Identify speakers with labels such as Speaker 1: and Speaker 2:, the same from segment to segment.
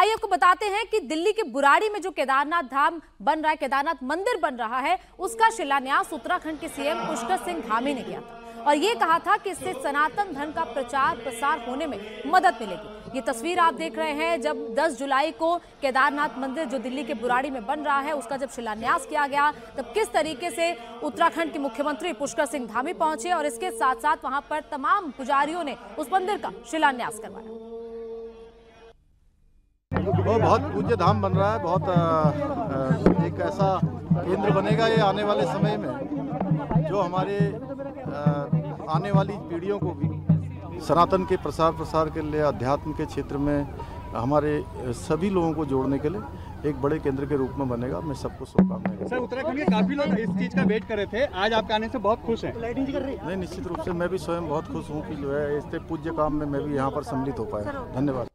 Speaker 1: आइए आपको बताते हैं कि दिल्ली के बुराड़ी में जो केदारनाथ धाम बन रहा है केदारनाथ मंदिर बन रहा है उसका शिलान्यास उत्तराखंड के सीएम पुष्कर सिंह धामी ने किया था और ये कहा था कि इससे सनातन धर्म का प्रचार प्रसार होने में मदद मिलेगी ये तस्वीर आप देख रहे हैं जब 10 जुलाई को केदारनाथ मंदिर जो दिल्ली के बुराड़ी में बन रहा है उसका जब शिलान्यास किया गया तब किस तरीके से उत्तराखंड के मुख्यमंत्री पुष्कर सिंह धामी पहुंचे और इसके साथ साथ वहां पर तमाम पुजारियों ने उस मंदिर का शिलान्यास करवाया
Speaker 2: तो बहुत पूज्य धाम बन रहा है बहुत एक ऐसा केंद्र बनेगा ये आने वाले समय में जो हमारे आने वाली पीढ़ियों को भी सनातन के प्रसार प्रसार के लिए अध्यात्म के क्षेत्र में हमारे सभी लोगों को जोड़ने के लिए एक बड़े केंद्र के रूप में बनेगा मैं सबको शुभकामनाएं सर उत्तराखंड के काफी लोग इस चीज का वेट कर रहे थे आज आपके आने से बहुत खुश हैं नहीं निश्चित रूप से मैं भी स्वयं बहुत खुश हूँ कि जो है इस पूज्य काम में मैं भी यहाँ पर सम्मिलित हो पाया धन्यवाद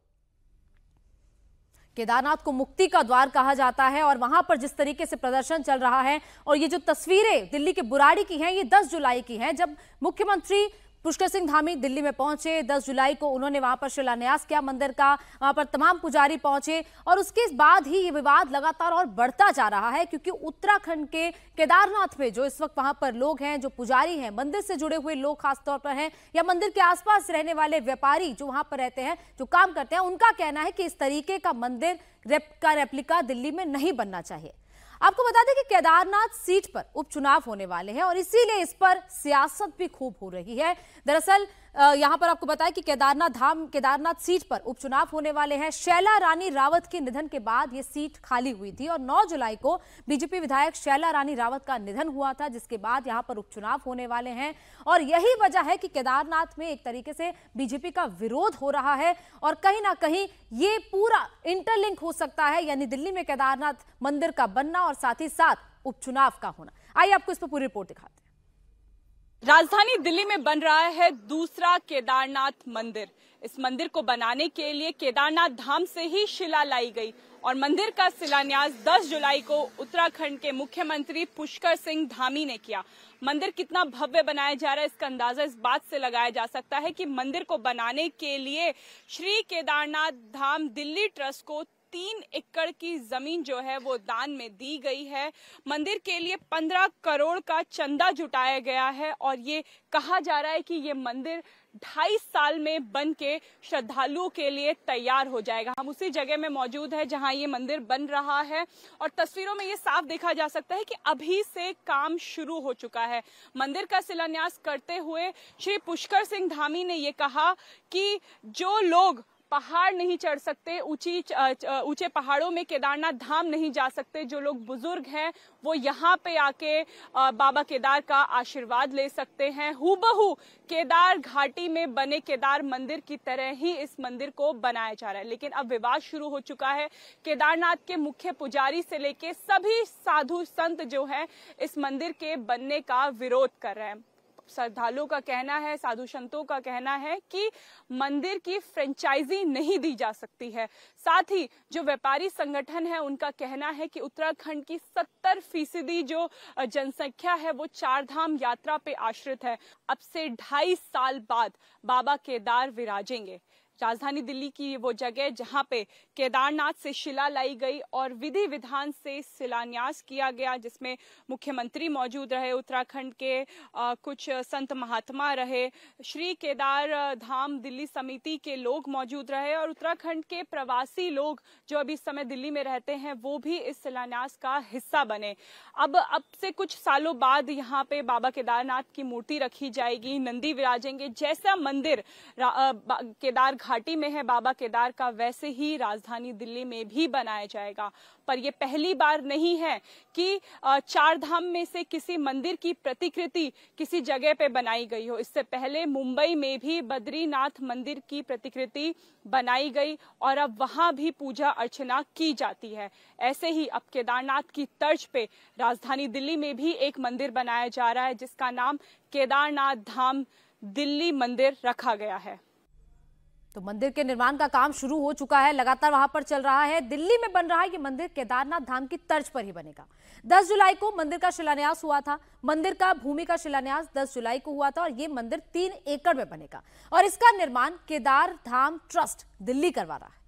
Speaker 1: केदारनाथ को मुक्ति का द्वार कहा जाता है और वहां पर जिस तरीके से प्रदर्शन चल रहा है और ये जो तस्वीरें दिल्ली के बुराड़ी की हैं ये 10 जुलाई की हैं जब मुख्यमंत्री पुष्कर सिंह धामी दिल्ली में पहुंचे 10 जुलाई को उन्होंने वहां पर शिलान्यास किया मंदिर का वहां पर तमाम पुजारी पहुंचे और उसके बाद ही ये विवाद लगातार और बढ़ता जा रहा है क्योंकि उत्तराखंड के केदारनाथ में जो इस वक्त वहां पर लोग हैं जो पुजारी हैं मंदिर से जुड़े हुए लोग खासतौर पर हैं या मंदिर के आसपास रहने वाले व्यापारी जो वहां पर रहते हैं जो काम करते हैं उनका कहना है कि इस तरीके का मंदिर रेप का रेप्लिका दिल्ली में नहीं बनना चाहिए आपको बता दें कि केदारनाथ सीट पर उपचुनाव होने वाले हैं और इसीलिए इस पर सियासत भी खूब हो रही है दरअसल यहां पर आपको बताया कि केदारनाथ धाम केदारनाथ सीट पर उपचुनाव होने वाले हैं शैला रानी रावत के निधन के बाद ये सीट खाली हुई थी और 9 जुलाई को बीजेपी विधायक शैला रानी रावत का निधन हुआ था जिसके बाद यहाँ पर उपचुनाव होने वाले हैं और यही वजह है कि केदारनाथ में एक तरीके से बीजेपी का विरोध हो रहा है और कहीं ना कहीं ये पूरा इंटरलिंक हो सकता है यानी दिल्ली में केदारनाथ मंदिर का बनना और साथ ही साथ उपचुनाव
Speaker 2: का होना आइए आपको इस पर पूरी रिपोर्ट दिखाते हैं राजधानी दिल्ली में बन रहा है दूसरा केदारनाथ मंदिर इस मंदिर को बनाने के लिए केदारनाथ धाम से ही शिला लाई गई और मंदिर का शिलान्यास 10 जुलाई को उत्तराखंड के मुख्यमंत्री पुष्कर सिंह धामी ने किया मंदिर कितना भव्य बनाया जा रहा है इसका अंदाजा इस बात से लगाया जा सकता है कि मंदिर को बनाने के लिए श्री केदारनाथ धाम दिल्ली ट्रस्ट को तीन एकड़ की जमीन जो है वो दान में दी गई है मंदिर के लिए पंद्रह करोड़ का चंदा जुटाया गया है और ये कहा जा रहा है कि ये मंदिर ढाई साल में बन के श्रद्धालुओं के लिए तैयार हो जाएगा हम उसी जगह में मौजूद है जहां ये मंदिर बन रहा है और तस्वीरों में ये साफ देखा जा सकता है कि अभी से काम शुरू हो चुका है मंदिर का शिलान्यास करते हुए श्री पुष्कर सिंह धामी ने ये कहा कि जो लोग पहाड़ नहीं चढ़ सकते ऊंची ऊंचे पहाड़ों में केदारनाथ धाम नहीं जा सकते जो लोग बुजुर्ग हैं वो यहाँ पे आके बाबा केदार का आशीर्वाद ले सकते हैं हुबहू केदार घाटी में बने केदार मंदिर की तरह ही इस मंदिर को बनाया जा रहा है लेकिन अब विवाद शुरू हो चुका है केदारनाथ के मुख्य पुजारी से लेके सभी साधु संत जो है इस मंदिर के बनने का विरोध कर रहे हैं श्रद्धालुओं का कहना है साधु संतों का कहना है कि मंदिर की फ्रेंचाइजी नहीं दी जा सकती है साथ ही जो व्यापारी संगठन है उनका कहना है कि उत्तराखंड की सत्तर फीसदी जो जनसंख्या है वो चार धाम यात्रा पे आश्रित है अब से ढाई साल बाद बाबा केदार विराजेंगे राजधानी दिल्ली की वो जगह जहां पे केदारनाथ से शिला लाई गई और विधि विधान से शिलान्यास किया गया जिसमें मुख्यमंत्री मौजूद रहे उत्तराखंड के आ, कुछ संत महात्मा रहे श्री केदार धाम दिल्ली समिति के लोग मौजूद रहे और उत्तराखंड के प्रवासी लोग जो अभी इस समय दिल्ली में रहते हैं वो भी इस शिलान्यास का हिस्सा बने अब अब से कुछ सालों बाद यहाँ पे बाबा केदारनाथ की मूर्ति रखी जाएगी नंदी विराजेंगे जैसा मंदिर केदार घाटी में है बाबा केदार का वैसे ही राज राजधानी दिल्ली में भी बनाया जाएगा पर यह पहली बार नहीं है कि चार धाम में से किसी मंदिर की प्रतिकृति किसी जगह पे बनाई गई हो इससे पहले मुंबई में भी बद्रीनाथ मंदिर की प्रतिकृति बनाई गई और अब वहां भी पूजा अर्चना की जाती है ऐसे ही अब केदारनाथ की तर्ज पे राजधानी दिल्ली में भी एक मंदिर बनाया जा रहा है जिसका नाम केदारनाथ धाम दिल्ली मंदिर रखा गया है तो मंदिर के निर्माण का काम शुरू हो चुका है लगातार वहां पर
Speaker 1: चल रहा है दिल्ली में बन रहा है ये मंदिर केदारनाथ धाम की तर्ज पर ही बनेगा 10 जुलाई को मंदिर का शिलान्यास हुआ था मंदिर का भूमि का शिलान्यास 10 जुलाई को हुआ था और ये मंदिर तीन एकड़ में
Speaker 2: बनेगा और इसका निर्माण केदार धाम ट्रस्ट दिल्ली करवा रहा है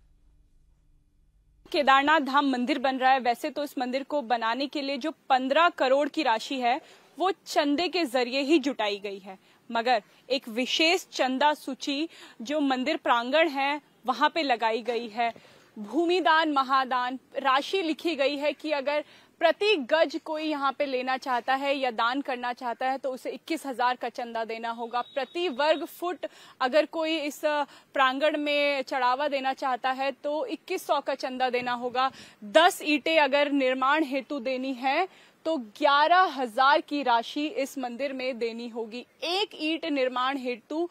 Speaker 2: केदारनाथ धाम मंदिर बन रहा है वैसे तो इस मंदिर को बनाने के लिए जो पंद्रह करोड़ की राशि है वो चंदे के जरिए ही जुटाई गई है मगर एक विशेष चंदा सूची जो मंदिर प्रांगण है वहां पे लगाई गई है भूमिदान महादान राशि लिखी गई है कि अगर प्रति गज कोई यहाँ पे लेना चाहता है या दान करना चाहता है तो उसे इक्कीस हजार का चंदा देना होगा प्रति वर्ग फुट अगर कोई इस प्रांगण में चढ़ावा देना चाहता है तो इक्कीस सौ का चंदा देना होगा दस ईटे अगर निर्माण हेतु देनी है तो ग्यारह हजार की राशि इस मंदिर में देनी होगी एक ईट निर्माण हेतु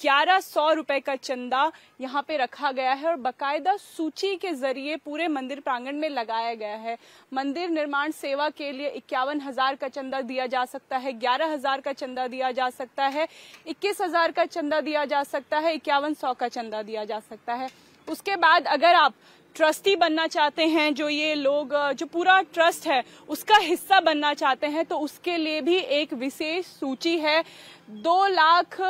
Speaker 2: ग्यारह सौ रुपए का चंदा यहाँ पे रखा गया है और बकायदा सूची के जरिए पूरे मंदिर प्रांगण में लगाया गया है मंदिर निर्माण सेवा के लिए इक्यावन हजार का चंदा दिया जा सकता है ग्यारह हजार का चंदा दिया जा सकता है इक्कीस हजार का चंदा दिया जा सकता है इक्यावन सौ का चंदा दिया जा सकता है उसके बाद अगर आप ट्रस्टी बनना चाहते हैं जो ये लोग जो पूरा ट्रस्ट है उसका हिस्सा बनना चाहते हैं तो उसके लिए भी एक विशेष सूची है दो लाख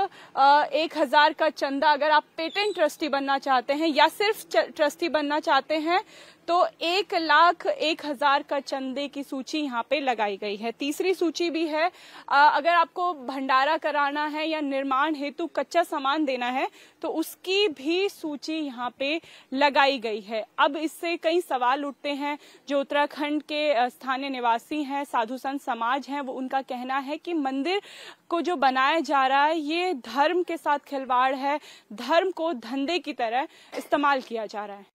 Speaker 2: एक हजार का चंदा अगर आप पेटेंट ट्रस्टी बनना चाहते हैं या सिर्फ ट्रस्टी बनना चाहते हैं तो एक लाख एक हजार का चंदे की सूची यहाँ पे लगाई गई है तीसरी सूची भी है अगर आपको भंडारा कराना है या निर्माण हेतु कच्चा सामान देना है तो उसकी भी सूची यहाँ पे लगाई गई है अब इससे कई सवाल उठते हैं जो उत्तराखंड के स्थानीय निवासी हैं साधु संत समाज हैं वो उनका कहना है कि मंदिर को जो बनाया जा रहा है ये धर्म के साथ खिलवाड़ है धर्म को धंधे की तरह इस्तेमाल किया जा रहा है